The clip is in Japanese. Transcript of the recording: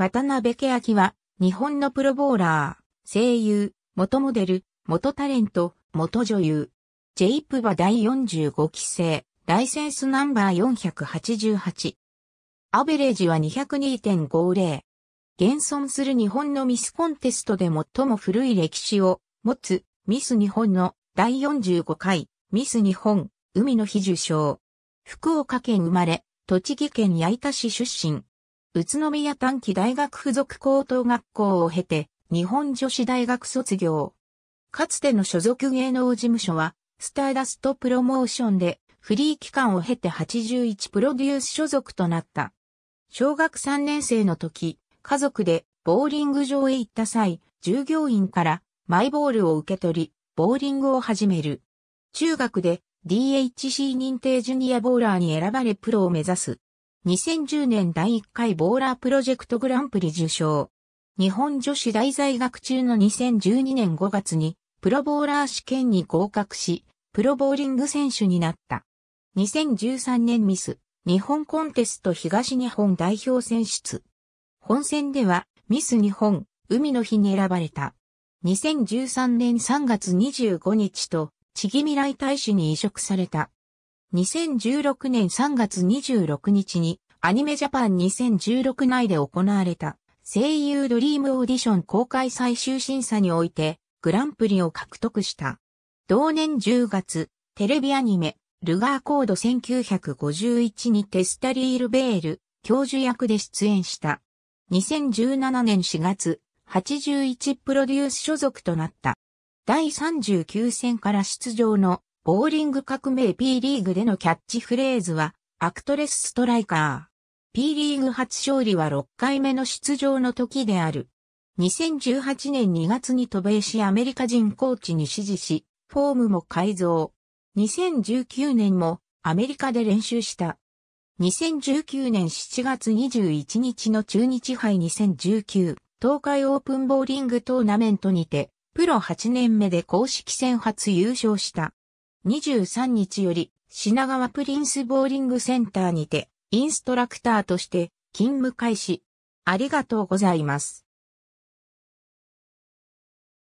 渡辺家明は、日本のプロボーラー、声優、元モデル、元タレント、元女優。ジェイプバ第45期生、ライセンスナンバー488。アベレージは202.50。現存する日本のミスコンテストで最も古い歴史を持つミス日本の第45回ミス日本海の日受賞。福岡県生まれ、栃木県矢板市出身。宇都宮短期大学附属高等学校を経て、日本女子大学卒業。かつての所属芸能事務所は、スターダストプロモーションで、フリー期間を経て81プロデュース所属となった。小学3年生の時、家族でボーリング場へ行った際、従業員からマイボールを受け取り、ボーリングを始める。中学で DHC 認定ジュニアボーラーに選ばれプロを目指す。2010年第1回ボーラープロジェクトグランプリ受賞。日本女子大在学中の2012年5月にプロボーラー試験に合格し、プロボーリング選手になった。2013年ミス、日本コンテスト東日本代表選出。本戦ではミス日本、海の日に選ばれた。2013年3月25日と、地義未来大使に移植された。2016年3月26日にアニメジャパン2016内で行われた声優ドリームオーディション公開最終審査においてグランプリを獲得した。同年10月、テレビアニメルガーコード1951にテスタリールベール教授役で出演した。2017年4月、81プロデュース所属となった。第39戦から出場のボーリング革命 P リーグでのキャッチフレーズは、アクトレスストライカー。P リーグ初勝利は6回目の出場の時である。2018年2月に渡米しアメリカ人コーチに指示し、フォームも改造。2019年もアメリカで練習した。2019年7月21日の中日杯2019東海オープンボーリングトーナメントにて、プロ8年目で公式戦初優勝した。23日より品川プリンスボーリングセンターにてインストラクターとして勤務開始。ありがとうございます。